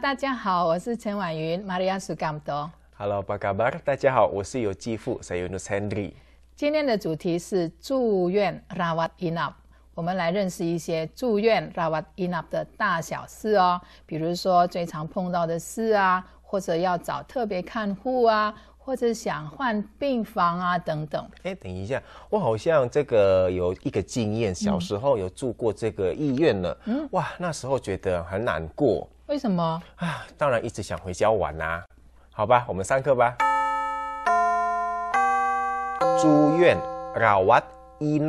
大家好我是陈婉云 marias u gam d hello 巴嘎巴大家好我是有继父今天的主题是祝愿 raw 我们来认识一些祝愿 raw 的大小事哦比如说最常碰到的事啊或者要找特别看护啊，或者想换病房啊，等等。哎，等一下，我好像这个有一个经验，小时候有住过这个医院了。嗯，哇，那时候觉得很难过。为什么啊？当然一直想回家玩呐。好吧，我们上课吧。住院 r o 医 v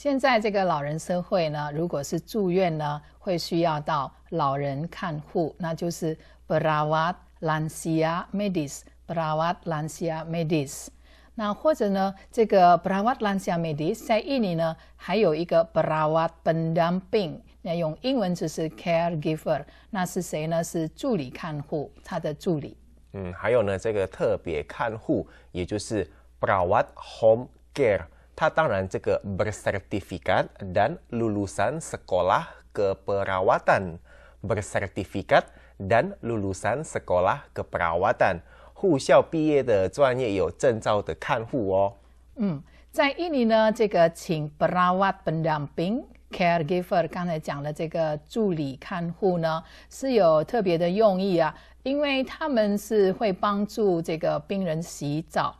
现在这个老人社会呢，如果是住院呢，会需要到老人看护，那就是 b r a v a t lansia m e d i s b r a v a t lansia medis。那或者呢，这个 b r a v a t lansia medis 在印尼呢，还有一个 b r a v a t pendamping，那用英文就是 caregiver，那是谁呢？是助理看护，他的助理。嗯，还有呢，这个特别看护，也就是 b r a v a t home care。他当然这个 bersertifikat dan lulusan sekolah keperawatan bersertifikat dan lulusan sekolah keperawatan 护校毕业的专业有证照的看护哦。嗯，在印尼呢，这个“请 perawat pendamping caregiver” 刚才讲的这个助理看护呢，是有特别的用意啊，因为他们是会帮助这个病人洗澡。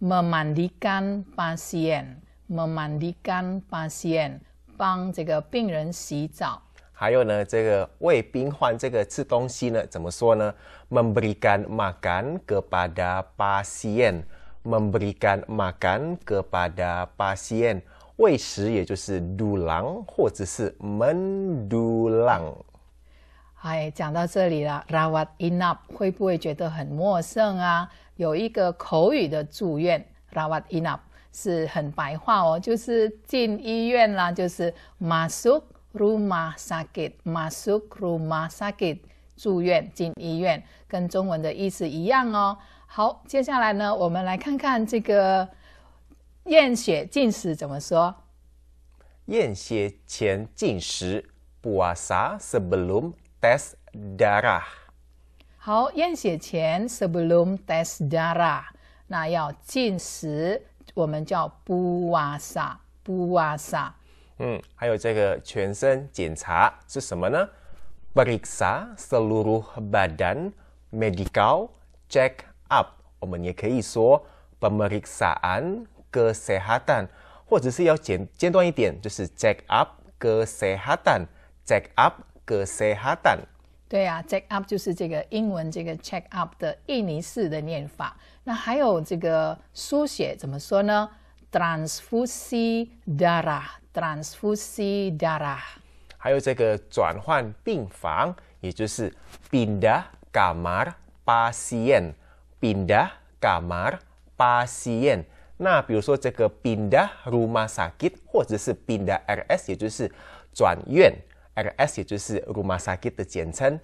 memandikan pasien, memandikan pasien, 帮这个病人洗澡。还有呢，这个喂病患这个吃东西呢，怎么说呢？memberikan makan kepada pasien, memberikan makan kepada pasien, 饲食也就是 dulang 或者是 mendulang。哎，讲到这里了，rawat inap 会不会觉得很陌生啊？有一个口语的住院，rawat inap，是很白话哦，就是进医院啦，就是 masuk rumah sakit，masuk rumah sakit，住院进医院，跟中文的意思一样哦。好，接下来呢，我们来看看这个验血进食怎么说？验血前进食 p u a s a sebelum tes darah。好，验血前 sebelum tes darah，那要进食，我们叫 puasa，puasa。嗯，还有这个全身检查是什么呢？periksa seluruh badan，medical check up。我们也可以说 periksaan kesihatan，或者是要简简短一点，就是 check up kesihatan，check up kesihatan。对啊，check up 就是这个英文这个 check up 的印尼式的念法。那还有这个书写怎么说呢？transfusi darah，transfusi darah。还有这个转换病房，也就是 pindah kamar pasien，pindah kamar pasien。那比如说这个 pindah rumah sakit，或者是 pindah RS，也就是转院。S 也就是 rumah sakit 的简称。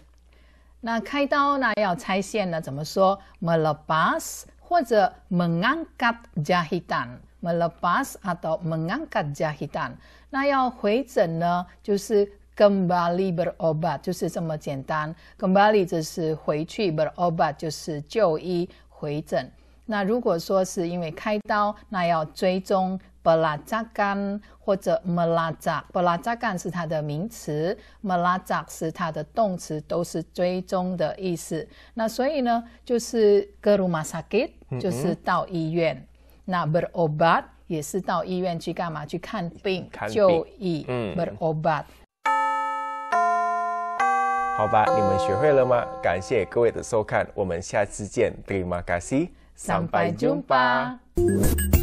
那开刀那要拆线呢？怎么说？melepas 或者 mengangkat jahitan。melepas atau mengangkat jahitan。那要回诊呢？就是 kembali berobat，就是这么简单。kembali 就是回去，berobat 就是就医回诊。那如果说是因为开刀，那要追踪。巴拉扎干或者马拉扎，巴拉扎干是它的名词，马拉扎是它的动词，都是追踪的意思。那所以呢，就是格鲁马萨吉就是到医院，那 b e r 欧巴也是到医院去干嘛？去看病、就医。嗯 b e r o b 好吧，你们学会了吗？感谢各位的收看，我们下次见。Terima kasih，sampai jumpa。